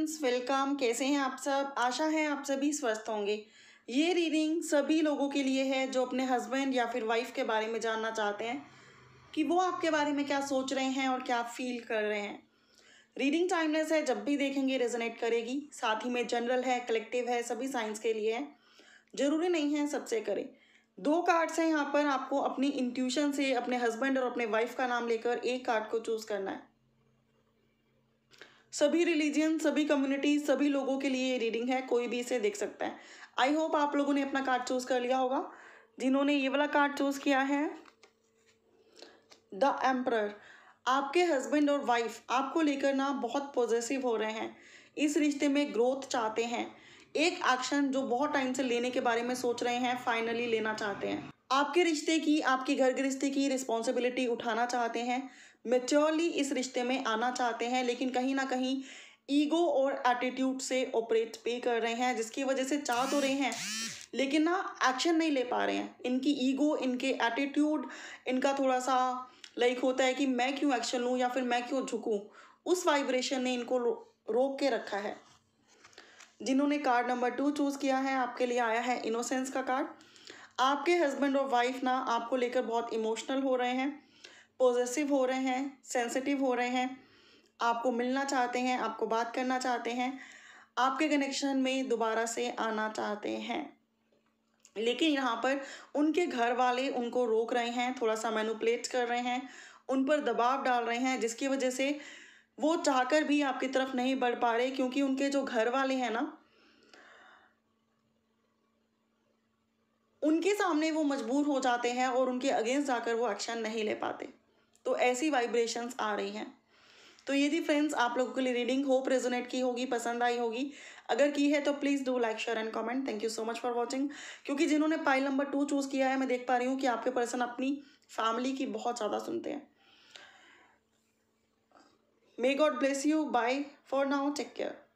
friends welcome कैसे हैं आप सब आशा है आप सभी स्वस्थ होंगे ये रीडिंग सभी लोगों के लिए है जो अपने हस्बैंड या फिर वाइफ के बारे में जानना चाहते हैं कि वो आपके बारे में क्या सोच रहे हैं और क्या फील कर रहे हैं रीडिंग टाइमलेस है जब भी देखेंगे रेजोनेट करेगी साथ ही में जनरल है कलेक्टिव है सभी साइंस के लिए है ज़रूरी नहीं है सबसे करें दो कार्ड्स हैं यहाँ पर आपको अपनी इंट्यूशन से अपने हस्बैंड और अपने वाइफ का नाम लेकर एक कार्ड को चूज़ करना है सभी रिलीजियन सभी कम्युनिटी सभी लोगों के लिए ये रीडिंग है कोई भी इसे देख सकता है आई होप आप लोगों ने अपना कार्ड चूज़ कर लिया होगा जिन्होंने ये वाला कार्ड चूज़ किया है द एम्प्रर आपके हस्बैंड और वाइफ आपको लेकर ना बहुत पॉजिटिव हो रहे हैं इस रिश्ते में ग्रोथ चाहते हैं एक एक्शन जो बहुत टाइम से लेने के बारे में सोच रहे हैं फाइनली लेना चाहते हैं आपके रिश्ते की आपके घर के रिश्ते की रिस्पॉन्सिबिलिटी उठाना चाहते हैं मेच्योरली इस रिश्ते में आना चाहते हैं लेकिन कहीं ना कहीं ईगो और एटीट्यूड से ऑपरेट पे कर रहे हैं जिसकी वजह से चाह तो रहे हैं लेकिन ना एक्शन नहीं ले पा रहे हैं इनकी ईगो इनके एटीट्यूड इनका थोड़ा सा लाइक होता है कि मैं क्यों एक्शन लूँ या फिर मैं क्यों झुकूँ उस वाइब्रेशन ने इनको रोक के रखा है जिन्होंने कार्ड नंबर टू चूज़ किया है आपके लिए आया है इनोसेंस का कार्ड आपके हस्बैंड और वाइफ ना आपको लेकर बहुत इमोशनल हो रहे हैं पॉजिटिव हो रहे हैं सेंसिटिव हो रहे हैं आपको मिलना चाहते हैं आपको बात करना चाहते हैं आपके कनेक्शन में दोबारा से आना चाहते हैं लेकिन यहाँ पर उनके घर वाले उनको रोक रहे हैं थोड़ा सा मैनुपलेट कर रहे हैं उन पर दबाव डाल रहे हैं जिसकी वजह से वो चाहकर भी आपकी तरफ नहीं बढ़ पा रहे क्योंकि उनके जो घर वाले हैं ना उनके सामने वो मजबूर हो जाते हैं और उनके अगेंस्ट जाकर वो एक्शन नहीं ले पाते तो ऐसी वाइब्रेशंस आ रही हैं तो ये थी फ्रेंड्स आप लोगों के लिए रीडिंग होप रेजोनेट की होगी पसंद आई होगी अगर की है तो please do like share and comment thank you so much for watching क्योंकि जिन्होंने पाइल नंबर टू चूज़ किया है मैं देख पा रही हूँ कि आपके पर्सन अपनी फैमिली की बहुत ज़्यादा सुनते हैं may God bless you bye for now take care